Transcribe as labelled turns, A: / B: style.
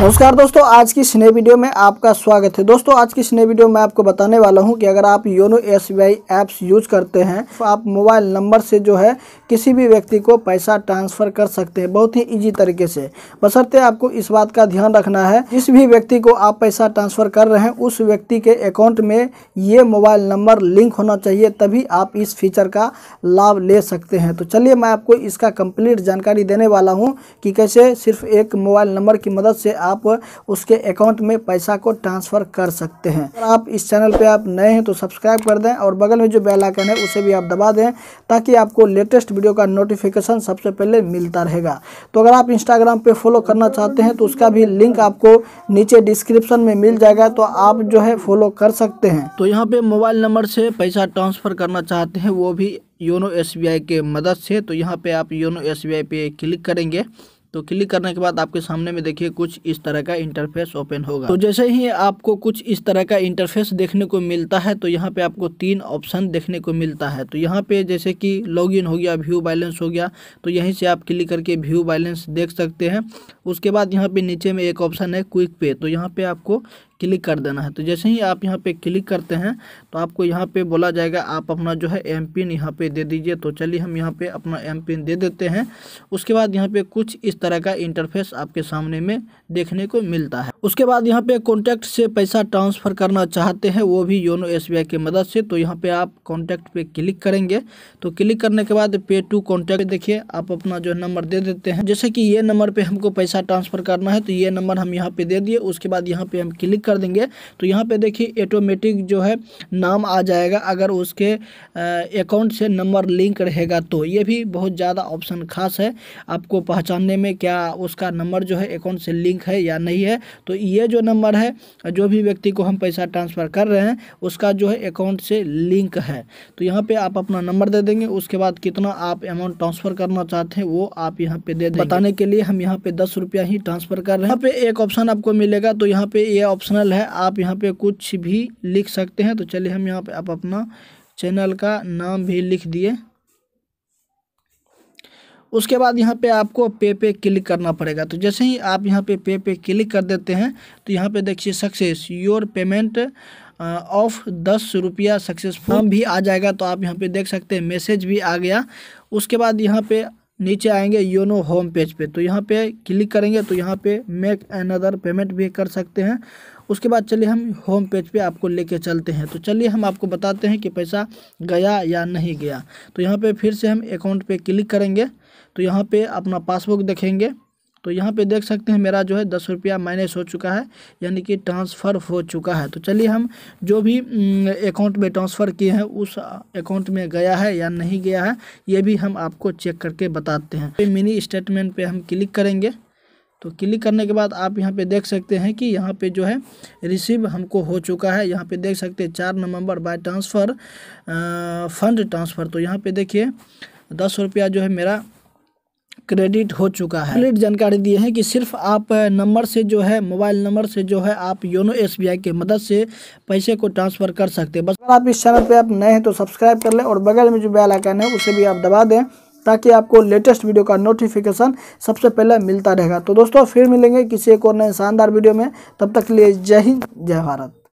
A: नमस्कार दोस्तों आज की स्नेह वीडियो में आपका स्वागत है दोस्तों आज की स्नेह वीडियो में आपको बताने वाला हूं कि अगर आप योनो एस ऐप्स यूज करते हैं तो आप मोबाइल नंबर से जो है किसी भी व्यक्ति को पैसा ट्रांसफर कर सकते हैं बहुत ही इजी तरीके से बसरते आपको इस बात का ध्यान रखना है जिस भी व्यक्ति को आप पैसा ट्रांसफर कर रहे हैं उस व्यक्ति के अकाउंट में ये मोबाइल नंबर लिंक होना चाहिए तभी आप इस फीचर का लाभ ले सकते हैं तो चलिए मैं आपको इसका कम्प्लीट जानकारी देने वाला हूँ कि कैसे सिर्फ एक मोबाइल नंबर की मदद से आप उसके अकाउंट में पैसा को ट्रांसफ़र कर सकते हैं आप इस चैनल पर आप नए हैं तो सब्सक्राइब कर दें और बगल में जो बेल आइकन है उसे भी आप दबा दें ताकि आपको लेटेस्ट वीडियो का नोटिफिकेशन सबसे पहले मिलता रहेगा तो अगर आप इंस्टाग्राम पर फॉलो करना चाहते हैं तो उसका भी लिंक आपको नीचे डिस्क्रिप्शन में मिल जाएगा तो आप जो है फॉलो कर सकते हैं तो यहाँ पे मोबाइल नंबर से पैसा ट्रांसफ़र करना चाहते हैं वो भी योनो एस के मदद से तो यहाँ पे आप योनो एस पे क्लिक करेंगे तो क्लिक करने के बाद आपके सामने में देखिए कुछ इस तरह का इंटरफेस ओपन होगा तो जैसे ही आपको कुछ इस तरह का इंटरफेस देखने को मिलता है तो यहाँ पे आपको तीन ऑप्शन देखने को मिलता है तो यहाँ पे जैसे कि लॉगिन हो गया व्यू बैलेंस हो गया तो यहीं से आप क्लिक करके व्यू बैलेंस देख सकते हैं उसके बाद यहाँ पे नीचे में एक ऑप्शन है क्विक पे तो यहाँ पे आपको क्लिक कर देना है तो जैसे ही आप यहाँ पे क्लिक करते हैं तो आपको यहाँ पे बोला जाएगा आप अपना जो है एम पिन यहाँ पे दे दीजिए तो चलिए हम यहाँ पे अपना एम पिन दे देते हैं उसके बाद यहाँ पे कुछ इस तरह का इंटरफेस आपके सामने में देखने को मिलता है उसके बाद यहाँ पे कॉन्टैक्ट से पैसा ट्रांसफ़र करना चाहते हैं वो भी योनो एस की मदद से तो यहाँ पर आप कॉन्टैक्ट पर क्लिक करेंगे तो क्लिक करने के बाद पे टू कॉन्टैक्ट देखिए आप अपना जो नंबर दे देते हैं जैसे कि ये नंबर पर हमको पैसा ट्रांसफ़र करना है तो ये नंबर हम यहाँ पर दे दिए उसके बाद यहाँ पर हम क्लिक कर देंगे तो यहाँ पे देखिए ऑटोमेटिक जो है नाम आ जाएगा अगर उसके अकाउंट से नंबर लिंक रहेगा तो ये भी बहुत ज़्यादा ऑप्शन खास है आपको पहचानने में क्या उसका नंबर जो है अकाउंट से लिंक है या नहीं है तो ये जो नंबर है जो भी व्यक्ति को हम पैसा ट्रांसफ़र कर रहे हैं उसका जो है अकाउंट से लिंक है तो यहाँ पर आप अपना नंबर दे देंगे उसके बाद कितना आप अमाउंट ट्रांसफ़र करना चाहते हैं वो आप यहाँ पे दे बताने के लिए हम यहाँ पे दस रुपया ही ट्रांसफ़र कर रहे हैं यहाँ पे एक ऑप्शन आपको मिलेगा तो यहाँ पे ये ऑप्शन चैनल है आप यहाँ पे कुछ भी लिख सकते हैं तो चलिए हम यहाँ पे आप अपना चैनल का नाम भी लिख दिए उसके बाद यहाँ पे आपको पे पे क्लिक करना पड़ेगा तो जैसे ही आप यहाँ पे पे पे क्लिक कर देते हैं तो यहाँ पे देखिए सक्सेस योर पेमेंट ऑफ दस रुपया सक्सेसफुल हाँ। भी आ जाएगा तो आप यहाँ पे देख सकते हैं मैसेज भी आ गया उसके बाद यहाँ पे नीचे आएंगे योनो होम पेज पे तो यहाँ पे क्लिक करेंगे तो यहाँ पे मेक अनदर पेमेंट भी कर सकते हैं उसके बाद चलिए हम होम पेज पे आपको लेके चलते हैं तो चलिए हम आपको बताते हैं कि पैसा गया या नहीं गया तो यहाँ पे फिर से हम अकाउंट पे क्लिक करेंगे तो यहाँ पे अपना पासबुक देखेंगे तो यहाँ पे देख सकते हैं मेरा जो है दस रुपया माइनस हो चुका है यानी कि ट्रांसफ़र हो चुका है तो चलिए हम जो भी अकाउंट में ट्रांसफ़र किए हैं उस अकाउंट में गया है या नहीं गया है ये भी हम आपको चेक करके बताते हैं मिनी स्टेटमेंट पर हम क्लिक करेंगे तो क्लिक करने के बाद आप यहाँ पे देख सकते हैं कि यहाँ पे जो है रिसीव हमको हो चुका है यहाँ पे देख सकते हैं चार नवंबर बाय ट्रांसफ़र फंड ट्रांसफ़र तो यहाँ पे देखिए दस रुपया जो है मेरा क्रेडिट हो चुका है क्लियर जानकारी दिए हैं कि सिर्फ आप नंबर से जो है मोबाइल नंबर से जो है आप योनो एस के मदद से पैसे को ट्रांसफ़र कर सकते हैं बस अगर आप इस चैनल पर आप नए हैं तो सब्सक्राइब कर लें और बगल में जो बेल आइकन है उसे भी आप दबा दें ताकि आपको लेटेस्ट वीडियो का नोटिफिकेशन सबसे पहले मिलता रहेगा तो दोस्तों फिर मिलेंगे किसी एक और नए शानदार वीडियो में तब तक के लिए जय हिंद जय भारत